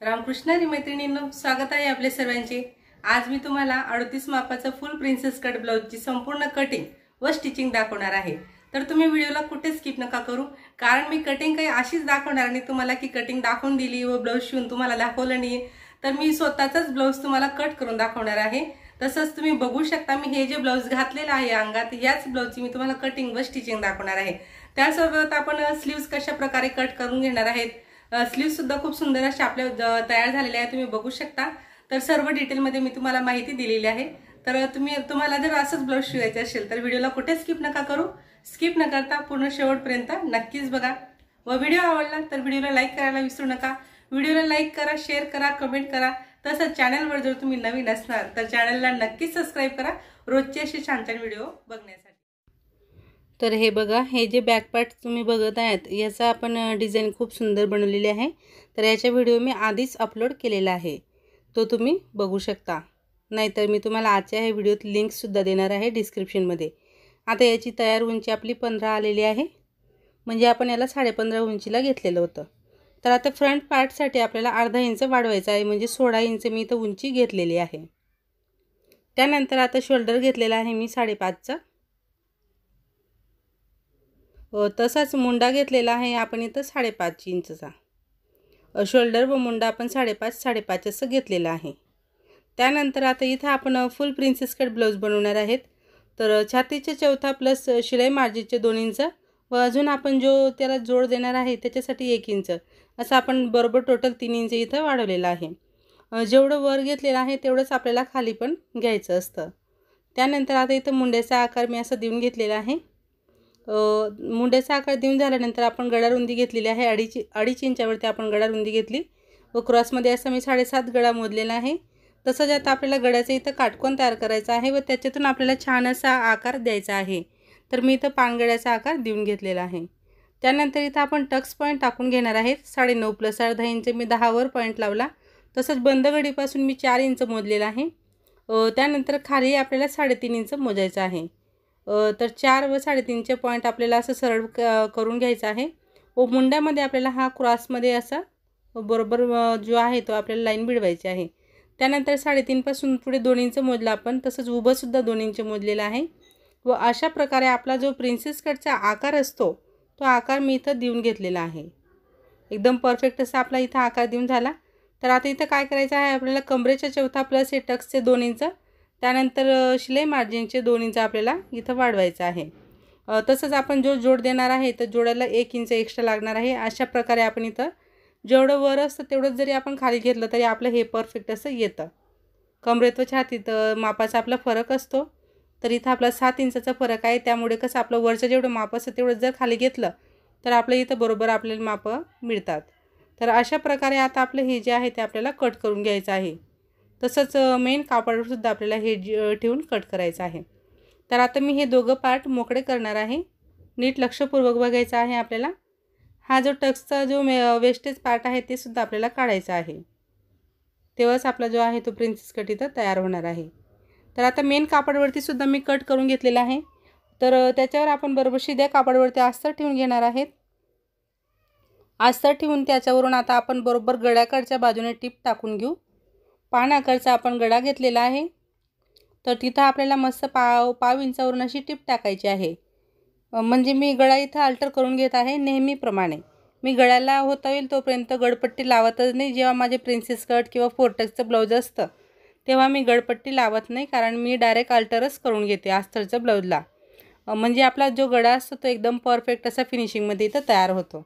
आणि मैत्रिणींनो स्वागत आहे आपल्या सर्वांचे आज मी तुम्हाला अडतीस मापाचं फुल प्रिन्सेस कट ब्लाऊजची संपूर्ण कटिंग व स्टिचिंग दाखवणार आहे तर तुम्ही व्हिडिओला कुठे स्किप नका करू कारण मी कटिंग काही अशीच दाखवणार नाही तुम्हाला की कटिंग दाखवून दिली व ब्लाऊज शिवून तुम्हाला दाखवलं नाही तर मी स्वतःचाच ब्लाऊज तुम्हाला कट करून दाखवणार आहे तसंच तुम्ही बघू शकता मी हे जे ब्लाऊज घातलेलं आहे अंगात याच ब्लाऊजची मी तुम्हाला कटिंग व स्टिचिंग दाखवणार आहे त्यासोबत आपण स्लीव्स कशा प्रकारे कट करून घेणार आहेत स्लीव सुद्धा खूप सुंदर असे आपल्या तयार झालेले आहे तुम्ही बघू शकता तर सर्व डिटेलमध्ये मी तुम्हाला माहिती दिलेली आहे तर तुम्ही तुम्हाला जर असंच ब्लाऊज शिवायचं असेल तर व्हिडिओला कुठे स्किप नका करू स्किप न करता पूर्ण शेवटपर्यंत नक्कीच बघा व व्हिडिओ आवडला तर व्हिडिओला लाईक करायला विसरू नका व्हिडिओला लाईक करा शेअर करा कमेंट करा तसंच चॅनलवर जर तुम्ही नवीन असणार तर चॅनलला नक्कीच सबस्क्राईब करा रोजचे असे छान छान व्हिडिओ बघण्यासाठी तर हे बघा हे जे पार्ट तुम्ही बघत आहात याचा आपण डिझाईन खूप सुंदर बनवलेली आहे तर याचा व्हिडिओ मी आधीच अपलोड केलेला आहे तो तुम्ही बघू शकता नाहीतर मी तुम्हाला आजच्या ह्या व्हिडिओत लिंकसुद्धा देणार आहे डिस्क्रिप्शनमध्ये आता याची तयार उंची आपली पंधरा आलेली आहे म्हणजे आपण याला साडेपंधरा उंचीला घेतलेलं होतं तर आता फ्रंट पार्टसाठी आपल्याला अर्धा इंच वाढवायचा आहे म्हणजे सोळा इंच मी इथं उंची घेतलेली आहे त्यानंतर आता शोल्डर घेतलेला आहे मी साडेपाचचा तसाच मुंडा घेतलेला आहे आपण इथं साडेपाच इंचचा शोल्डर व मुंडा आपण साडेपाच साडेपाच असं घेतलेला आहे त्यानंतर आता इथं आपण फुल प्रिन्सेस कट ब्लाऊज बनवणार आहेत तर छातीचे चौथा प्लस शिलाई मार्जिनचे दोन इंच व अजून आपण जो त्याला जोड देणार आहे त्याच्यासाठी एक इंच असं आपण बरोबर टोटल तीन इंच इथं वाढवलेलं आहे जेवढं वर घेतलेलं आहे तेवढंच आपल्याला खाली पण घ्यायचं असतं त्यानंतर आता इथं मुंड्याचा आकार मी असं देऊन घेतलेला आहे मुंड्याचा आकार देऊन झाल्यानंतर आपण रुंदी घेतलेली आहे अडीच अडीच इंचावरती आपण रुंदी घेतली व क्रॉसमध्ये असं मी साडेसात गळा मोजलेला आहे तसंच आता आपल्याला गड्याचं इथं काटकोन तयार करायचं आहे व त्याच्यातून आपल्याला छान असा आकार द्यायचा आहे तर मी इथं पानगळ्याचा आकार देऊन घेतलेला आहे त्यानंतर इथं आपण टक्स पॉईंट टाकून घेणार आहेत साडेनऊ प्लस अर्धा इंच मी दहावर पॉईंट लावला तसंच बंदगडीपासून मी चार इंच मोजलेला आहे त्यानंतर खाली आपल्याला साडेतीन इंच मोजायचं आहे तर चार व साडेतीनचे पॉईंट आपल्याला असं सरळ करून घ्यायचं आहे व मुंड्यामध्ये आपल्याला हा क्रॉसमध्ये असा बरोबर जो आहे तो आपल्याला लाईन भिडवायची आहे त्यानंतर साडेतीनपासून पुढे दोन इंच मोजला आपण तसंच उभंसुद्धा दोन इंच मोजलेलं आहे व अशा प्रकारे आपला जो प्रिन्सेस कटचा आकार असतो तो आकार मी इथं देऊन घेतलेला आहे एकदम परफेक्ट असा आपला इथं आकार देऊन झाला तर आता इथं काय करायचं आहे आपल्याला कमरेच्या चौथा प्लस हे टक्सचे दोन इंच त्यानंतर शिलाई मार्जिनचे दोन इंच आपल्याला इथं वाढवायचं आहे तसंच आपण जो जोड देणार आहे तर जोडायला एक इंच एक्स्ट्रा लागणार आहे अशा प्रकारे आपण इथं जेवढं वर असतं तेवढंच जरी आपण खाली घेतलं तरी आपलं हे परफेक्ट असं येतं कमरेत व छातीत मापाचा आपला फरक असतो तर इथं आपला सात इंचाचा फरक आहे त्यामुळे कसं आपलं वरचं जेवढं माप असतं तेवढंच जर खाली घेतलं तर आपलं इथं बरोबर आपल्याला मापं मिळतात तर अशा प्रकारे आता आपलं हे जे आहे ते आपल्याला कट करून घ्यायचं आहे तसंच मेन कापडसुद्धा आपल्याला हे ठेवून कट करायचं आहे तर आता मी हे दोघं पार्ट मोकळे करणार आहे नीट लक्षपूर्वक बघायचं आहे आपल्याला हा जो टक्सचा जो मे वेस्टेज पार्ट आहे ते सुद्धा आपल्याला काढायचा आहे तेव्हाच आपला जो आहे तो प्रिन्सेस कट इथं तयार होणार आहे तर आता मेन कापडवरती सुद्धा मी कट करून घेतलेला आहे तर त्याच्यावर आपण बरोबर शिद्या कापडवरती आस्तर ठेवून घेणार आहेत आस्तर ठेवून त्याच्यावरून आता आपण बरोबर गळ्याकडच्या बाजूने टीप टाकून घेऊ पान आकारचा आपण गडा घेतलेला आहे तर तिथं आपल्याला मस्त पाव पाव इंचावरून अशी टीप टाकायची आहे म्हणजे मी गळा इथं अल्टर करून घेत आहे नेहमीप्रमाणे मी गळ्याला होता येईल तोपर्यंत गडपट्टी लावतच नाही जेव्हा माझे प्रिन्सेस कट किंवा फोरटेक्सचं ब्लाऊज असतं तेव्हा मी गडपट्टी लावत नाही कारण मी डायरेक्ट अल्टरच करून घेते आस्तरच्या ब्लाऊजला म्हणजे आपला जो गळा असतो तो एकदम परफेक्ट असा फिनिशिंगमध्ये इथं तयार होतो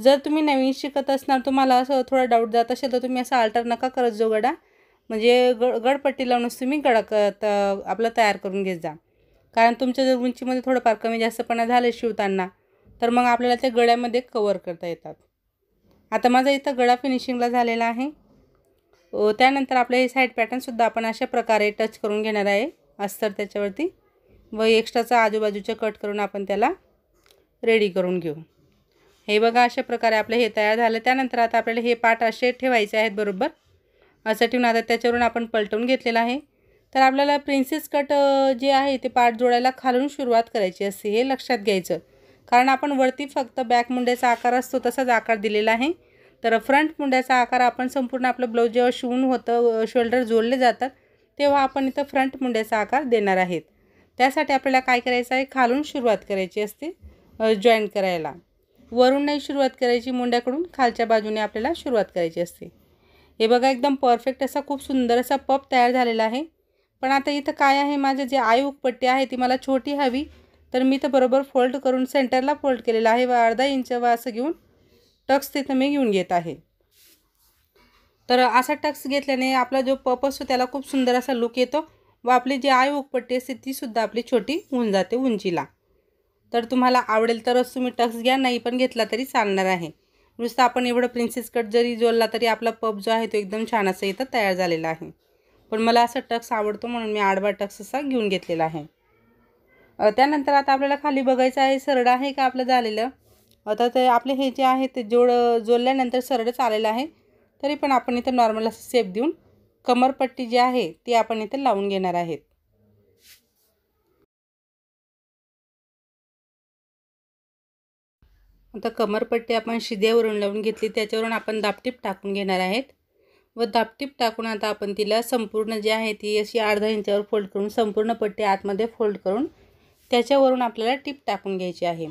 जर तुम्ही नवीन शिकत असणार तुम्हाला असं थोडा डाऊट जात असेल तर तुम्ही असं आल्टर नका करत जो गडा म्हणजे गड गडपट्टी लावूनच तुम्ही गडा क आपला तयार करून घेत जा कारण तुमच्या जर उंचीमध्ये थोडंफार कमी जास्तपणा झालं शिवताना तर मग आपल्याला ते गळ्यामध्ये कवर करता येतात आता माझा इथं गळा फिनिशिंगला झालेला आहे त्यानंतर आपलं हे साईड पॅटर्नसुद्धा आपण अशा प्रकारे टच करून घेणार आहे अस्तर त्याच्यावरती व एक्स्ट्राचा आजूबाजूचं कट करून आपण त्याला रेडी करून घेऊ हे बघा अशा प्रकारे आपलं हे तयार झालं त्यानंतर आता आपल्याला हे पाट असे ठेवायचे आहेत बरोबर असं ठेवून आता त्याच्यावरून आपण पलटवून घेतलेलं आहे तर आपल्याला प्रिन्सेस कट जे आहे ते पाट जोडायला खालून सुरुवात करायची असते हे लक्षात घ्यायचं कारण आपण वरती फक्त बॅक मुंड्याचा आकार असतो तसाच आकार दिलेला आहे तर फ्रंट मुंड्याचा आकार आपण संपूर्ण आपलं ब्लाऊज जेव्हा शिवून होतं शोल्डर जोडले जातात तेव्हा आपण इथं फ्रंट मुंड्याचा आकार देणार आहेत त्यासाठी आपल्याला काय करायचं आहे खालून सुरुवात करायची असते जॉईन करायला वरून नाही सुरुवात करायची मुंड्याकडून खालच्या बाजूने आपल्याला सुरुवात करायची असते हे बघा एकदम परफेक्ट असा खूप सुंदर असा पप तयार झालेला आहे पण आता इथं काय आहे माझं जे आई उकपट्टी आहे ती मला छोटी हवी तर मी तर बरोबर फोल्ड करून सेंटरला फोल्ड केलेला आहे व अर्धा इंच व असं घेऊन टक्स तिथं मी घेऊन घेत आहे तर असा टक्स घेतल्याने आपला जो पप असतो त्याला खूप सुंदर असा लुक येतो व आपली जी आई उकपट्टी असते तीसुद्धा आपली छोटी होऊन जाते उंचीला तर तुम्हाला आवडेल तरच तुम्ही टक्स घ्या नाही पण घेतला तरी चालणार आहे नुसतं आपण एवढं प्रिन्सेस कट जरी जोडला तरी आपला पप जो आहे तो एकदम छान असा इथं तयार झालेला आहे पण मला असं टक्स आवडतो म्हणून मी आडवा टक्स असा घेऊन घेतलेला आहे त्यानंतर आता आपल्याला खाली बघायचं आहे सरळ आहे का आपलं झालेलं आता ते आपले हे जे आहे ते जोड जोडल्यानंतर सरळच आलेलं आहे तरी पण आपण इथं नॉर्मल असं सेप देऊन कमरपट्टी जी आहे ती आपण इथं लावून घेणार आहेत आता कमरपट्टी आपण शिद्यावरून लावून घेतली त्याच्यावरून आपण दापटीप टाकून घेणार आहेत व दापटीप टाकून आता आपण तिला संपूर्ण जी आहे ती अशी अर्धा इंचावर फोल्ड करून संपूर्ण पट्टी आतमध्ये फोल्ड करून त्याच्यावरून आपल्याला टीप टाकून घ्यायची आहे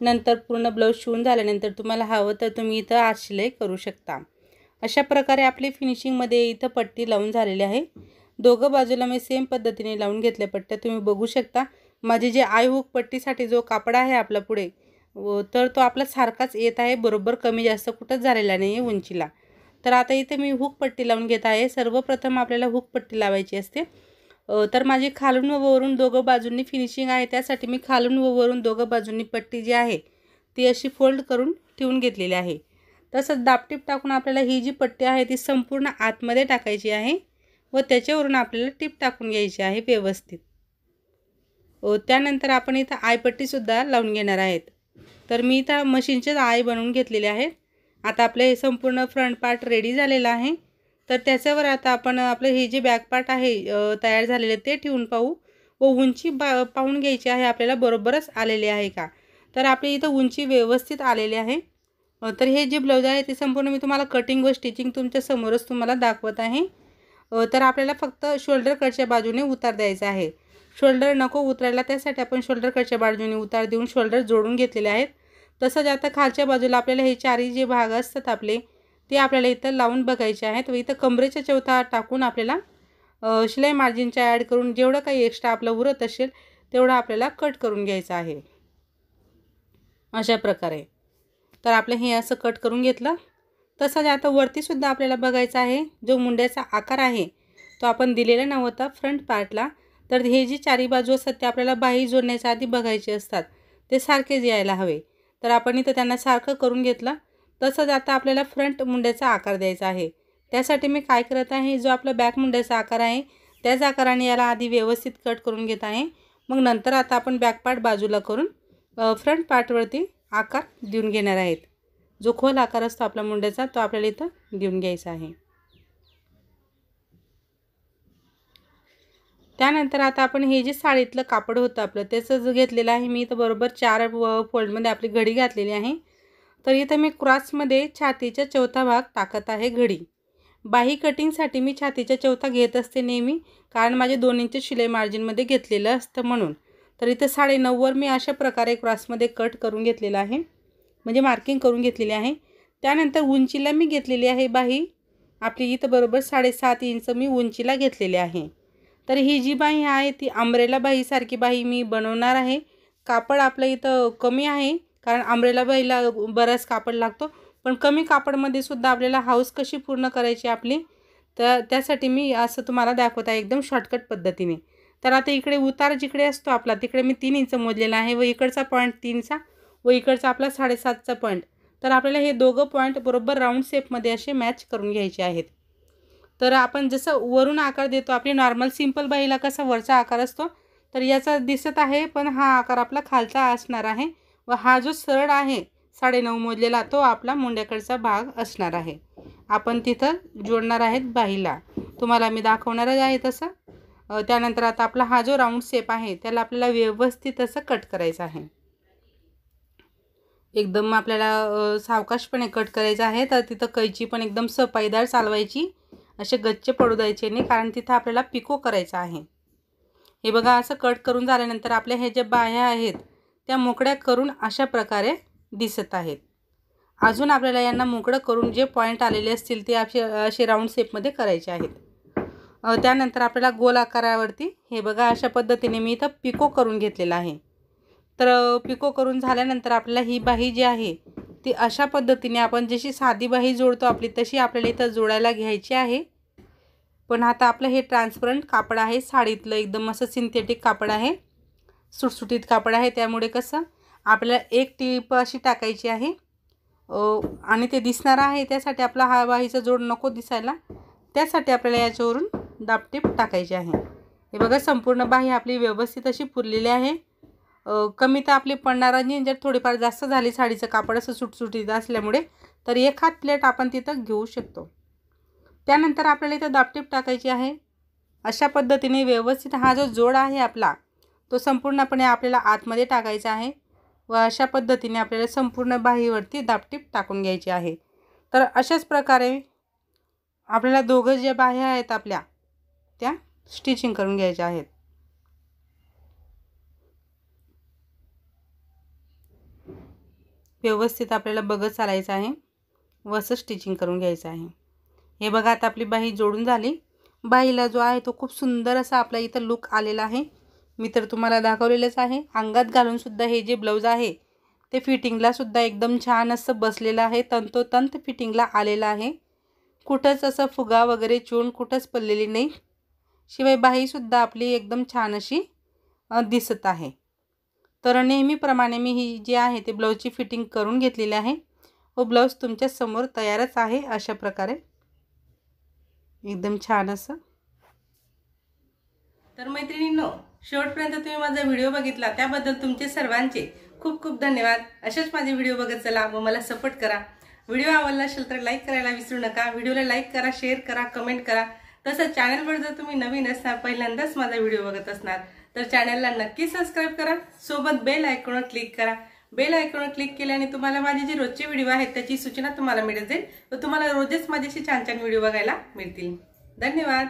नंतर पूर्ण ब्लाऊज शिवून झाल्यानंतर तुम्हाला हवं तर तुम्ही इथं आत करू शकता अशा प्रकारे आपली फिनिशिंगमध्ये इथं पट्टी लावून झालेली आहे दोघं बाजूला मी सेम पद्धतीने लावून घेतल्या पट्ट्या तुम्ही बघू शकता माझी जे आय हुक पट्टीसाठी जो कापड आहे आपला पुढे व तर तो आपला सारखाच येत आहे बरोबर कमी जास्त कुठंच झालेला नाही आहे उंचीला तर आता इथे मी हुक पट्टी लावून घेत आहे सर्वप्रथम आपल्याला हुक पट्टी लावायची असते तर माझी खालून व वरून दोघं बाजूंनी फिनिशिंग आहे त्यासाठी मी खालून व वरून दोघं बाजूंनी पट्टी जी आहे ती अशी फोल्ड करून ठेवून घेतलेली आहे तसंच दापटीप टाकून आपल्याला ही जी पट्टी आहे ती संपूर्ण आतमध्ये टाकायची आहे व त्याच्यावरून आपल्याला टीप टाकून घ्यायची आहे व्यवस्थित त्यानंतर आपण इथं आयपट्टीसुद्धा लावून घेणार आहेत तर मी त्या मशीनचेच आई बनवून घेतलेले आहेत आता आपले हे संपूर्ण फ्रंट पार्ट रेडी झालेला आहे तर त्याच्यावर आता आपण आपलं हे जे बॅक पार्ट आहे तयार झालेले ते ठेवून पाहू व उंची बा पाहून घ्यायची आहे आपल्याला बरोबरच आलेली आहे का तर आपली इथं उंची व्यवस्थित आलेली आहे तर हे जे ब्लाऊज आहे ते संपूर्ण मी तुम्हाला कटिंग व स्टिचिंग तुमच्या समोरच तुम्हाला दाखवत आहे तर आपल्याला फक्त शोल्डर कटच्या बाजूने उतार द्यायचा आहे शोल्डर नको उतरायला त्यासाठी आपण शोल्डरकडच्या बाजूने उतार देऊन शोल्डर जोडून घेतलेले आहेत तसंच आता खालच्या बाजूला आपल्याला हे चारही जे भाग असतात आपले ते आपल्याला इथं लावून बघायचे आहेत व इथं कमरेच्या चौथा टाकून आपल्याला शिलाई मार्जिनच्या ॲड करून जेवढं काही एक्स्ट्रा आपलं उरत असेल तेवढं आपल्याला कट करून घ्यायचं आहे अशा प्रकारे तर आपलं हे असं कट करून घेतलं तसंच आता वरतीसुद्धा आपल्याला बघायचं आहे जो मुंड्याचा आकार आहे तो आपण दिलेला नव्हता फ्रंट पार्टला तर हे जी चारी बाजू असतात ते आपल्याला बाही जोडण्याच्या आधी बघायचे असतात ते सारखेच यायला हवे तर आपण इथं त्यांना सारखं करून घेतलं तसंच आता आपल्याला फ्रंट मुंड्याचा आकार द्यायचा आहे त्यासाठी मी काय करत आहे जो आपला बॅक मुंड्याचा आकार आहे त्याच आकाराने याला आधी व्यवस्थित कट करून घेत आहे मग नंतर आता आपण बॅक पार्ट बाजूला करून फ्रंट पार्टवरती आकार देऊन घेणार आहेत जो खोल आकार असतो आपल्या मुंड्याचा तो आपल्याला इथं देऊन घ्यायचा आहे त्यानंतर आता आपण हे जे साडीतलं कापड होतं आपलं त्याचं घेतलेलं आहे मी इथं बरोबर चार व फोल्डमध्ये आपली घडी घातलेली आहे तर इथं मी क्रॉसमध्ये छातीचा चौथा भाग टाकत आहे घडी बाही कटिंगसाठी मी छातीचा चौथा घेत असते नेहमी कारण माझे दोन इंच शिलाई मार्जिनमध्ये घेतलेलं असतं म्हणून तर इथं साडेनऊवर मी अशा प्रकारे क्रॉसमध्ये कट करून घेतलेलं आहे म्हणजे मार्किंग करून घेतलेली आहे त्यानंतर उंचीला मी घेतलेली आहे बाही आपली इथं बरोबर साडेसात इंच मी उंचीला घेतलेली आहे तर ही जी बाई आहे ती आंब्रेला बाईसारखी बाई मी बनवणार आहे कापड आपलं इथं कमी आहे कारण आंब्रेला बाईला बराच कापड लागतो पण कमी कापडमध्ये सुद्धा आपल्याला हाऊस कशी पूर्ण करायची आपली तर त्यासाठी मी असं तुम्हाला दाखवत आहे एकदम शॉर्टकट पद्धतीने तर आता इकडे उतार जिकडे असतो आपला तिकडे मी तीन इंच मोजलेला आहे व इकडचा पॉईंट तीनचा व इकडचा आपला साडेसातचा पॉईंट तर आपल्याला हे दोघं पॉईंट बरोबर राऊंड शेपमध्ये असे मॅच करून घ्यायचे आहेत तर आपण जसं वरून आकार देतो आपली नॉर्मल सिंपल बाईला कसा वरचा आकार असतो तर याचा दिसत आहे पण हा आकार आपला खालचा असणार आहे व हा जो सरळ आहे साडेनऊ मोजलेला तो आपला मुंड्याकडचा भाग असणार आहे आपण तिथं जोडणार आहेत बाईला तुम्हाला मी दाखवणारच आहे तसं त्यानंतर आता आपला हा जो राऊंड शेप आहे त्याला आपल्याला व्यवस्थित असं कट करायचं आहे एकदम आपल्याला सावकाशपणे कट करायचं आहे तर तिथं कैची पण एकदम सफाईदार चालवायची असे गच्चे पडू द्यायचे नाही कारण तिथं आपल्याला पिको करायचं आहे हे बघा असं कट करून झाल्यानंतर आपल्या हे ज्या बाह्या आहेत त्या मोकळ्या करून अशा प्रकारे दिसत आहेत अजून आपल्याला यांना मोकळं करून जे पॉईंट आलेले असतील ते असे असे राऊंड शेपमध्ये करायचे आहेत त्यानंतर आपल्याला गोल आकारावरती हे बघा अशा पद्धतीने मी इथं पिको करून घेतलेला आहे तर पिको करून झाल्यानंतर आपल्याला ही बाही जी आहे ती अशा पद्धतीने आपण जशी साधी बाही जोडतो आपली तशी आपल्याला इथं जोडायला घ्यायची आहे पण आता आपलं हे ट्रान्सपरंट कापड आहे साडीतलं एकदम असं सिंथेटिक कापड आहे सुटसुटीत कापड आहे त्यामुळे कसं आपल्याला एक टीप अशी टाकायची आहे आणि ते दिसणार आहे त्यासाठी आपला हा बाहीचा जोड नको दिसायला त्यासाठी आपल्याला याच्यावरून दापटीप टाकायची आहे हे बघा संपूर्ण बाही आपली व्यवस्थित अशी पुरलेली आहे कमी तर आपली पडणार आणि जर थोडीफार जास्त झाली साडीचं कापड असं सुटसुटीत असल्यामुळे तर एक हात प्लेट आपण तिथं घेऊ शकतो त्यानंतर आपल्याला इथं दापटीप टाकायची आहे अशा पद्धतीने व्यवस्थित हा जो जोड आहे आपला तो संपूर्णपणे आपल्याला आतमध्ये टाकायचा आहे व अशा पद्धतीने आपल्याला संपूर्ण बाहीवरती दापटीप टाकून घ्यायची आहे तर अशाच प्रकारे आपल्याला दोघं ज्या बाह्या आहेत आपल्या त्या स्टिचिंग करून घ्यायच्या आहेत व्यवस्थित आपल्याला बघत चालायचं आहे व स्टिचिंग करून घ्यायचं आहे हे बघा आता आपली बाई जोडून झाली बाईला जो आहे तो खूप सुंदर असा आपला इथं लुक आलेला आहे मी तर तुम्हाला दाखवलेलंच आहे अंगात घालूनसुद्धा हे जे ब्लाऊज आहे ते फिटिंगलासुद्धा एकदम छान असं बसलेलं आहे तंतोतंत फिटिंगला आलेलं आहे कुठंच असं फुगा वगैरे चून कुठंच पडलेली नाही शिवाय बाईसुद्धा आपली एकदम छान अशी दिसत आहे तर नेहमीप्रमाणे मी ही जी आहे ते ब्लाऊजची फिटिंग करून घेतलेली आहे व हो, ब्लाऊज तुमच्यासमोर तयारच आहे अशा प्रकारे एकदम छान असं तर मैत्रिणींनो शेवटपर्यंत तुम्ही माझा व्हिडिओ बघितला त्याबद्दल तुमचे सर्वांचे खूप खूप धन्यवाद असेच माझे व्हिडिओ बघत चला व मला सपोर्ट करा व्हिडिओ आवडला असेल तर लाईक करायला विसरू नका व्हिडिओला लाईक करा शेअर करा कमेंट करा तसंच चॅनलवर जर तुम्ही नवीन असणार पहिल्यांदाच माझा व्हिडिओ बघत असणार तर चॅनलला नक्की सबस्क्राईब करा सोबत बेल ऐकून क्लिक करा बेल ऐकून क्लिक केल्याने तुम्हाला माझे जे रोजचे व्हिडिओ आहेत त्याची सूचना तुम्हाला मिळत जाईल व तुम्हाला रोजच माझ्याशी छान छान व्हिडिओ बघायला मिळतील धन्यवाद